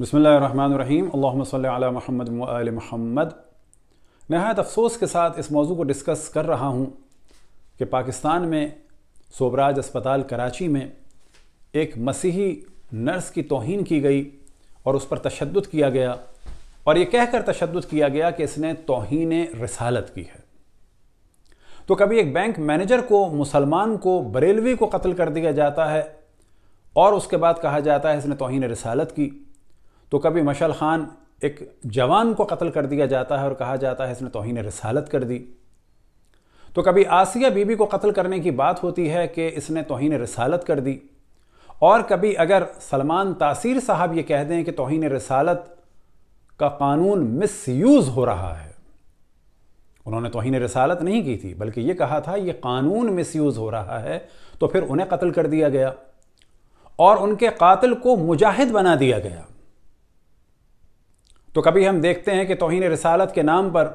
बसमीम अल्लाम महमद वाल महमद नहायत अफसोस के साथ इस मौजू को डिस्कस कर रहा हूँ कि पाकिस्तान में सोबराज अस्पताल कराची में एक मसीही नर्स की तोहन की गई और उस पर तशद किया गया और ये कहकर तशद किया गया कि इसने तोहन रसालत की है तो कभी एक बैंक मैनेजर को मुसलमान को बरेलवी को कत्ल कर दिया जाता है और उसके बाद कहा जाता है इसने तोहन रसालत की तो कभी मशल ख़ान एक जवान को कत्ल कर दिया जाता है और कहा जाता है इसने तोहन रसालत कर दी तो कभी आसिया बीबी को कत्ल करने की बात होती है कि इसने तोहन रसालत कर दी और कभी अगर सलमान तासीर साहब ये कह दें कि तोहन रसालत का कानून मिस यूज़ हो रहा है उन्होंने तोहन रसालत नहीं की थी बल्कि ये कहा था ये कानून मिस यूज़ हो रहा है तो फिर उन्हें कत्ल कर दिया गया और उनके कातिल को मुजाहिद बना दिया गया तो कभी हम देखते हैं कि तोहन रसालत के नाम पर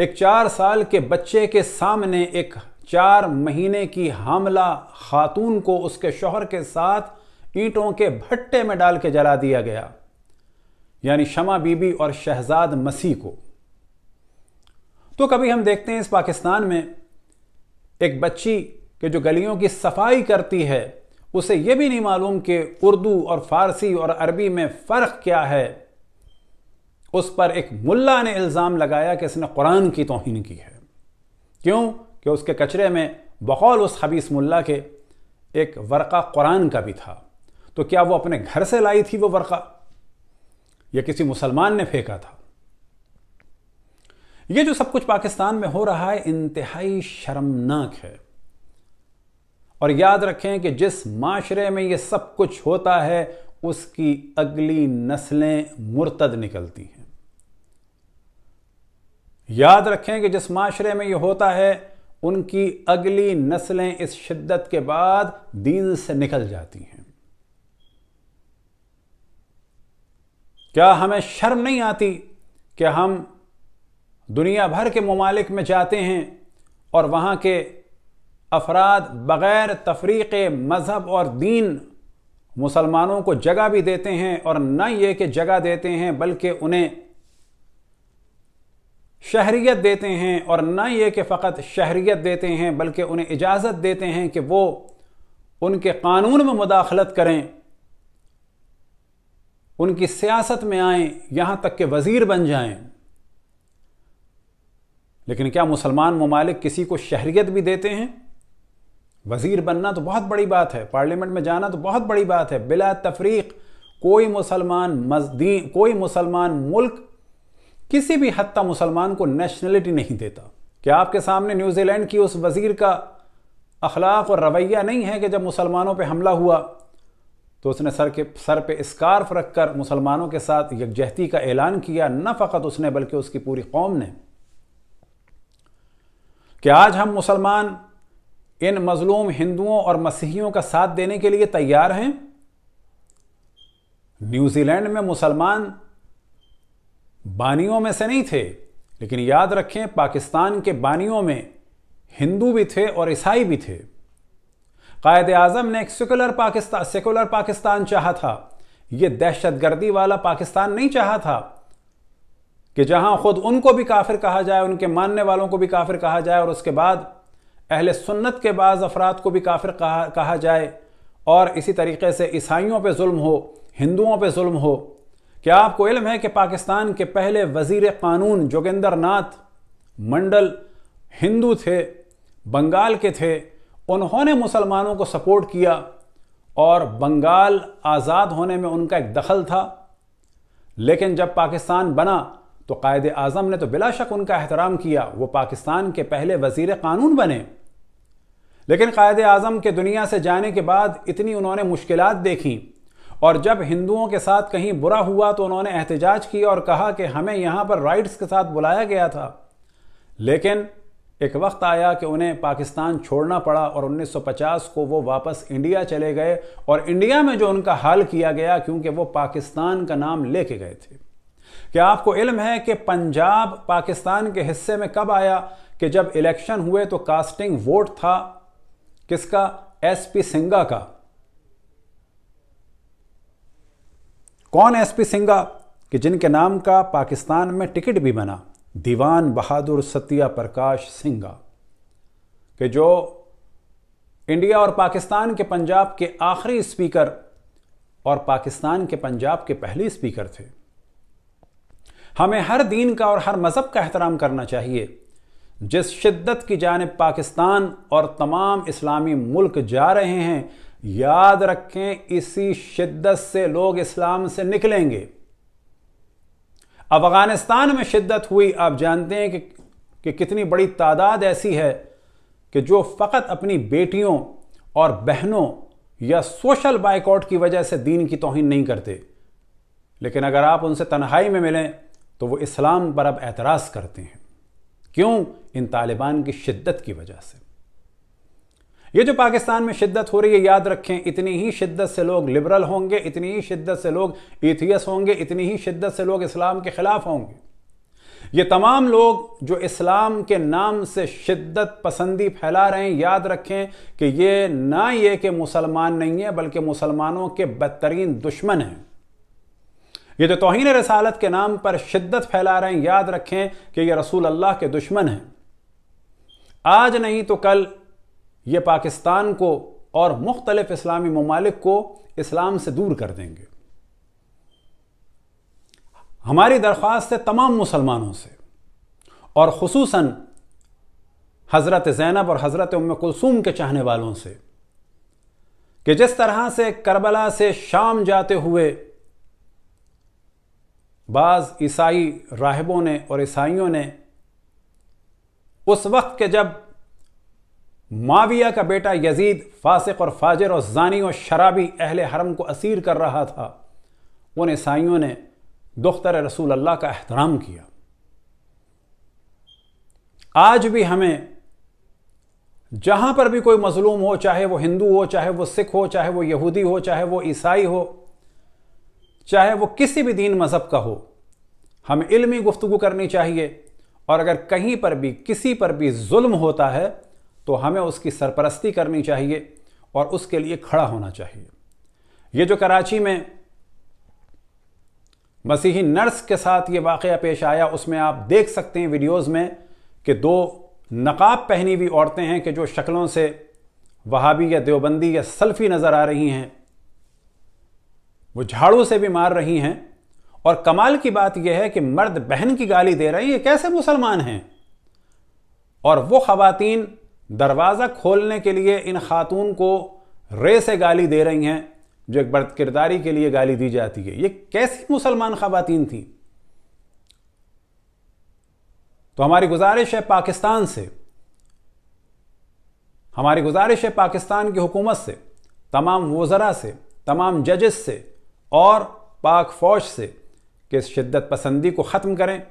एक चार साल के बच्चे के सामने एक चार महीने की हामला खातून को उसके शोहर के साथ ईंटों के भट्टे में डाल के जला दिया गया यानी शमा बीबी और शहजाद मसीह को तो कभी हम देखते हैं इस पाकिस्तान में एक बच्ची के जो गलियों की सफाई करती है उसे यह भी नहीं मालूम कि उर्दू और फारसी और अरबी में फ़र्क क्या है उस पर एक मुल्ला ने इल्ज़ाम लगाया कि इसने कुरान की तोहन की है क्यों कि उसके कचरे में बकौल उस हबीस मुल्ला के एक वर्का कुरान का भी था तो क्या वो अपने घर से लाई थी वो वर्का या किसी मुसलमान ने फेंका था ये जो सब कुछ पाकिस्तान में हो रहा है इंतहाई शर्मनाक है और याद रखें कि जिस माशरे में ये सब कुछ होता है उसकी अगली नस्लें मुर्तद निकलती हैं याद रखें कि जिस माशरे में ये होता है उनकी अगली नस्लें इस शिद्दत के बाद दीन से निकल जाती हैं क्या हमें शर्म नहीं आती कि हम दुनिया भर के ममालिक में जाते हैं और वहाँ के अफराद बग़ैर तफरीक मज़हब और दीन मुसलमानों को जगह भी देते हैं और न ये कि जगह देते हैं बल्कि उन्हें शहरीत देते हैं और न ये कि फ़कत शहरीत देते हैं बल्कि उन्हें इजाज़त देते हैं कि वो उनके कानून में मुदाखलत करें उनकी सियासत में आए यहाँ तक के वज़ीर बन जाएं लेकिन क्या मुसलमान ममालिक किसी को शहरीत भी देते हैं वज़ीर बनना तो बहुत बड़ी बात है पार्लियामेंट में जाना तो बहुत बड़ी बात है बिला तफरीक कोई मुसलमान मजदी कोई मुसलमान मुल्क किसी भी हद तक मुसलमान को नेशनलिटी नहीं देता क्या आपके सामने न्यूजीलैंड की उस वज़ीर का अखलाक और रवैया नहीं है कि जब मुसलमानों पर हमला हुआ तो उसने सर के सर पर स्कार्फ रखकर मुसलमानों के साथ यकजहती का ऐलान किया न फ़कत उसने बल्कि उसकी पूरी कौम ने कि आज हम मुसलमान इन मजलूम हिंदुओं और मसीहियों का साथ देने के लिए तैयार हैं न्यूजीलैंड में मुसलमान बानियों में से नहीं थे लेकिन याद रखें पाकिस्तान के बानियों में हिंदू भी थे और ईसाई भी थे कायद आजम ने एक सेकुलर पाकिस्तान सेकुलर पाकिस्तान चाहा था यह दहशतगर्दी वाला पाकिस्तान नहीं चाहा था कि जहां खुद उनको भी काफिर कहा जाए उनके मानने वालों को भी काफिर कहा जाए और उसके बाद अहल सुन्नत के बाद अफराद को भी काफिर कहा कहा जाए और इसी तरीके से ईसाइयों पर म हो हिंदुओं पर म हो क्या आपको इल्म है कि पाकिस्तान के पहले वज़ीर कानून जोगिंदर नाथ मंडल हिंदू थे बंगाल के थे उन्होंने मुसलमानों को सपोर्ट किया और बंगाल आज़ाद होने में उनका एक दखल था लेकिन जब पाकिस्तान बना तो कायद आज़म ने तो बिलाशक उनका एहतराम किया वो पाकिस्तान के पहले वजीर कानून बने लेकिन कायद आज़म के दुनिया से जाने के बाद इतनी उन्होंने मुश्किल देखी और जब हिंदुओं के साथ कहीं बुरा हुआ तो उन्होंने एहतजाज किया और कहा कि हमें यहाँ पर राइट्स के साथ बुलाया गया था लेकिन एक वक्त आया कि उन्हें पाकिस्तान छोड़ना पड़ा और 1950 को वो वापस इंडिया चले गए और इंडिया में जो उनका हाल किया गया क्योंकि वो पाकिस्तान का नाम लेके गए थे क्या आपको इल्म है कि पंजाब पाकिस्तान के हिस्से में कब आया कि जब इलेक्शन हुए तो कास्टिंग वोट था किसका एस पी सिंगा का कौन एस पी सिंगा कि जिनके नाम का पाकिस्तान में टिकट भी बना दीवान बहादुर सत्या प्रकाश सिंगा कि जो इंडिया और पाकिस्तान के पंजाब के आखिरी स्पीकर और पाकिस्तान के पंजाब के पहले स्पीकर थे हमें हर दीन का और हर मज़हब का एहतराम करना चाहिए जिस शिद्दत की जानब पाकिस्तान और तमाम इस्लामी मुल्क जा रहे हैं याद रखें इसी शिद्दत से लोग इस्लाम से निकलेंगे अफगानिस्तान में शिद्दत हुई आप जानते हैं कि, कि कितनी बड़ी तादाद ऐसी है कि जो फ़कत अपनी बेटियों और बहनों या सोशल बाइकआउट की वजह से दीन की तोहन नहीं करते लेकिन अगर आप उनसे तन्हाई में मिलें तो वो इस्लाम पर अब एतराज़ करते हैं क्यों इन तालिबान की शिद्दत की वजह से ये जो पाकिस्तान में शिद्दत हो रही है याद रखें इतनी ही शिद्दत से लोग लिबरल होंगे इतनी ही शिद्दत से लोग एथियस होंगे इतनी ही शिद्दत से लोग इस्लाम के खिलाफ होंगे ये तमाम लोग जो इस्लाम के नाम से शिद्दत पसंदी फैला रहे हैं याद रखें कि ये ना ये कि मुसलमान नहीं है बल्कि मुसलमानों के बदतरीन दुश्मन हैं ये जो तोहन रसालत के नाम पर शिद्दत फैला रहे हैं याद रखें कि ये रसूल अल्लाह के दुश्मन हैं आज नहीं तो कल ये पाकिस्तान को और मुख्तलिफ इस्लामी ममालिक को इस्लाम से दूर कर देंगे हमारी दरख्वास्त है तमाम मुसलमानों से और खसूस हज़रत ज़ैनब और हज़रत उम कुलसूम के चाहने वालों से कि जिस तरह से करबला से शाम जाते हुए बाज़ ईसाई राहबों ने और ईसाइयों ने उस वक्त के जब माविया का बेटा यजीद फासिक और फाजर और जानी और शराबी अहल हरम को असीर कर रहा था उन ईसाइयों ने दुख्तर रसूल अल्लाह का एहतराम किया आज भी हमें जहाँ पर भी कोई मज़लूम हो चाहे वो हिंदू हो चाहे वो सिख हो चाहे वो यहूदी हो चाहे वो ईसाई हो चाहे वो किसी भी दीन मज़हब का हो हमें इल्मी गुफ्तु करनी चाहिए और अगर कहीं पर भी किसी पर भी जुल्म होता है तो हमें उसकी सरपरस्ती करनी चाहिए और उसके लिए खड़ा होना चाहिए ये जो कराची में मसीही नर्स के साथ ये वाक़ पेश आया उसमें आप देख सकते हैं वीडियोज़ में कि दो नकाब पहनी हुई औरतें हैं कि जो शक्लों से वहाबी या देवबंदी या सल्फ़ी नज़र आ रही हैं वो झाड़ू से भी मार रही हैं और कमाल की बात यह है कि मर्द बहन की गाली दे रही है कैसे मुसलमान हैं और वो खातन दरवाज़ा खोलने के लिए इन खातून को रे से गाली दे रही हैं जो एक बर्द किरदारी के लिए गाली दी जाती है ये कैसी मुसलमान खातन थी तो हमारी गुजारिश है पाकिस्तान से हमारी गुजारिश है पाकिस्तान की हुकूमत से तमाम वज़रा से तमाम जजेस से और पाक फौज से कि इस शिद्दत पसंदी को ख़त्म करें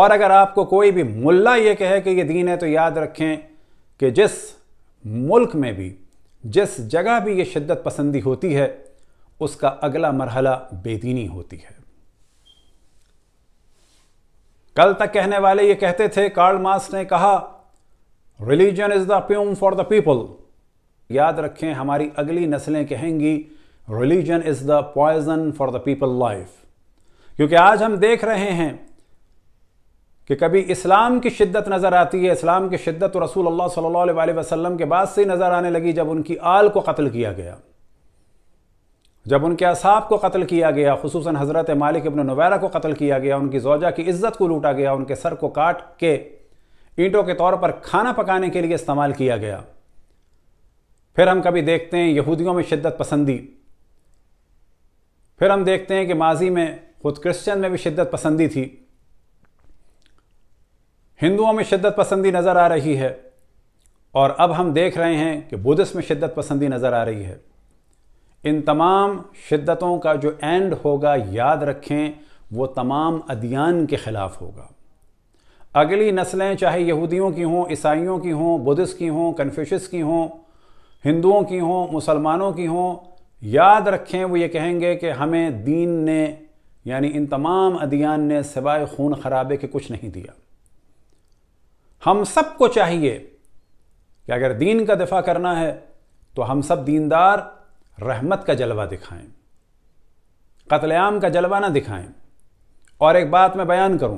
और अगर आपको कोई भी मुल्ला ये कहे कि ये दीन है तो याद रखें कि जिस मुल्क में भी जिस जगह भी ये शिद्दत पसंदी होती है उसका अगला मरहला बेदीनी होती है कल तक कहने वाले ये कहते थे कार्ल मार्क्स ने कहा religion is the opium for the people याद रखें हमारी अगली नस्लें कहेंगी religion is the poison for the people life क्योंकि आज हम देख रहे हैं कि कभी इस्लाम की शिद्दत नज़र आती है इस्लाम की शिद्दत तो रसूल अल्लाह सल्लल्लाहु अलैहि वसल्लम के बाद से नज़र आने लगी जब उनकी आल को कत्ल किया गया जब उनके असाब को कत्ल किया गया खसूस हज़रत मालिक अपने नवैरा को कत्ल किया गया उनकी जोजा की इज़्ज़त को लूटा गया उनके सर को काट के ईंटों के तौर पर खाना पकाने के लिए इस्तेमाल किया गया फिर हम कभी देखते हैं यहूदियों में शिद्दत पसंदी फिर हम देखते हैं कि माजी में खुद क्रिश्चियन में भी शिद्दत पसंदी थी हिंदुओं में शिद्दत पसंदी नज़र आ रही है और अब हम देख रहे हैं कि बुद्धिस में शिद्दत पसंदी नज़र आ रही है इन तमाम शिद्दतों का जो एंड होगा याद रखें वो तमाम अदियान के ख़िलाफ़ होगा अगली नस्लें चाहे यहूदियों की हों ईसाइयों की हों बुद्धिस की हों कन्फ्यूशस की हों हिंदुओं की हों मुसलमानों की हों याद रखें वो ये कहेंगे कि हमें दीन ने यानी इन तमाम अदियान ने सिवाय खून खराबे के कुछ नहीं दिया हम सबको चाहिए कि अगर दीन का दिफा करना है तो हम सब दीनदार रहमत का जलवा दिखाएं कतलेआम का जलवा ना दिखाएं और एक बात मैं बयान करूं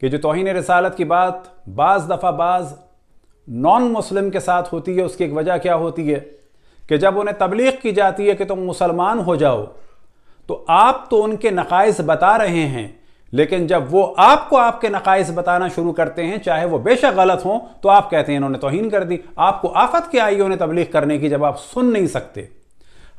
कि जो तोहन रसालत की बात बाज़ दफ़ा बाज़ नॉन मुस्लिम के साथ होती है उसकी एक वजह क्या होती है कि जब उन्हें तबलीग की जाती है कि तुम मुसलमान हो जाओ तो आप तो उनके नकायस बता रहे हैं लेकिन जब वो आपको आपके नकायस बताना शुरू करते हैं चाहे वो बेशक गलत हों तो आप कहते हैं इन्होंने तोहन कर दी आपको आफत क्या आई उन्हें तबलीग करने की जब आप सुन नहीं सकते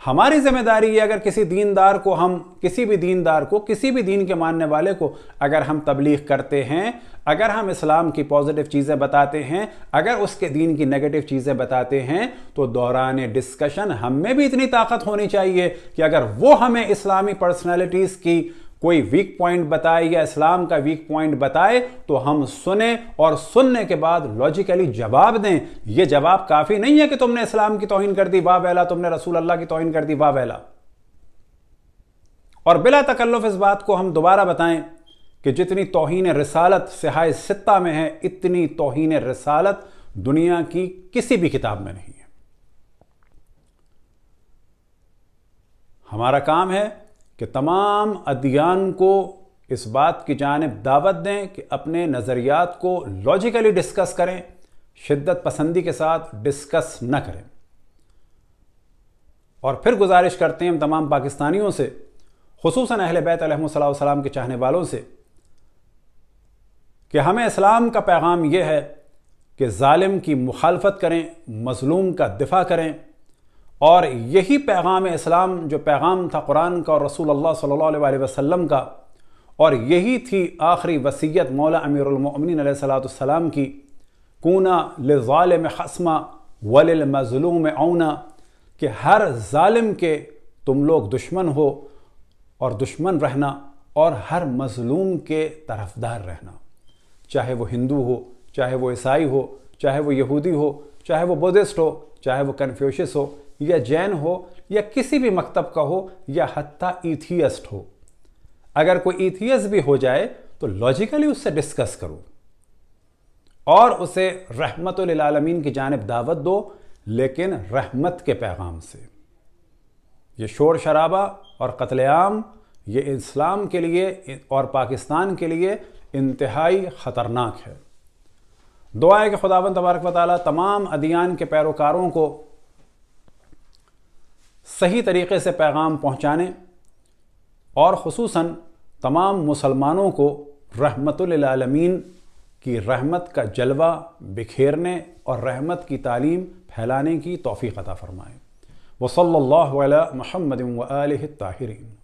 हमारी जिम्मेदारी है अगर किसी दीनदार को हम किसी भी दीनदार को किसी भी दीन के मानने वाले को अगर हम तबलीग करते हैं अगर हम इस्लाम की पॉजिटिव चीज़ें बताते हैं अगर उसके दीन की नेगेटिव चीज़ें बताते हैं तो दौरान डिस्कशन हम में भी इतनी ताकत होनी चाहिए कि अगर वो हमें इस्लामी पर्सनैलिटीज़ की कोई वीक पॉइंट बताए या इस्लाम का वीक पॉइंट बताए तो हम सुने और सुनने के बाद लॉजिकली जवाब दें यह जवाब काफी नहीं है कि तुमने इस्लाम की तोहिन कर दी वाह वैला तुमने रसूल अल्लाह की तोहिन कर दी वाह वैला और बिला तकल्लुफ इस बात को हम दोबारा बताएं कि जितनी तोहन रसालत सिहाय सित्ता में है इतनी तोहन रसालत दुनिया की किसी भी किताब में नहीं है हमारा काम है कि तमाम अदियान को इस बात की जानब दावत दें कि अपने नज़रियात को लॉजिकली डिस्कस करें शिद्दत पसंदी के साथ डिस्कस न करें और फिर गुजारिश करते हैं हम तमाम पाकिस्तानियों से खसूस अहल बैतम के चाहने वालों से कि हमें इस्लाम का पैगाम यह है कि ालिम की मुखालफत करें मज़लूम का दिफा करें और यही पैगाम इस्लाम जो पैगाम था कुरान का और रसूल अल्लाह सल्लल्लाहु अलैहि वसल्लम का और यही थी आखिरी वसीयत मौला अमीरमिन सलाम की कूना लालम हसमा वलिल मज़लूम औना कि हर ालिम के तुम लोग दुश्मन हो और दुश्मन रहना और हर मज़लूम के तरफदार रहना चाहे वो हिंदू हो चाहे वो ईसाई हो चाहे वो यहूदी हो चाहे वो बुद्धिस्ट हो चाहे वो कन्फ्यूशियस हो या जैन हो या किसी भी मकतब का हो या हती इथियस्ट हो अगर कोई इथियस्ट भी हो जाए तो लॉजिकली उससे डिस्कस करो और उसे रहमत आलमीन की जानब दावत दो लेकिन रहमत के पैगाम से ये शोर शराबा और कत्लेआम ये इस्लाम के लिए और पाकिस्तान के लिए इंतहाई ख़तरनाक है दुआ के कि खुदावन तबारक वाली तमाम अदियान के पैरोकारों को सही तरीके से पैगाम पहुँचाने और खसूस तमाम मुसलमानों को रहमतमीन की रहमत का जलवा बिखेरने और रहमत की तालीम फैलाने की तोफ़ी अता फ़रमाएँ वसल्ला महमद ताहरीन